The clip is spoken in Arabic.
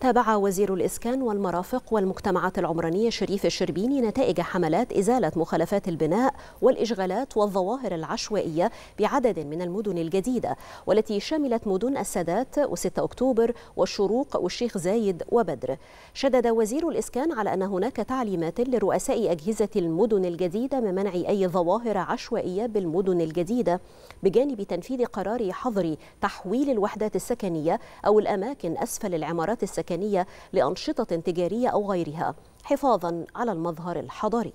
تابع وزير الإسكان والمرافق والمجتمعات العمرانية شريف الشربيني نتائج حملات إزالة مخالفات البناء والإشغالات والظواهر العشوائية بعدد من المدن الجديدة والتي شملت مدن السادات و6 أكتوبر والشروق والشيخ زايد وبدر شدد وزير الإسكان على أن هناك تعليمات لرؤساء أجهزة المدن الجديدة من منع أي ظواهر عشوائية بالمدن الجديدة بجانب تنفيذ قرار حظر تحويل الوحدات السكنية أو الأماكن أسفل العمارات السكنية إمكانية لأنشطة تجارية أو غيرها حفاظا على المظهر الحضاري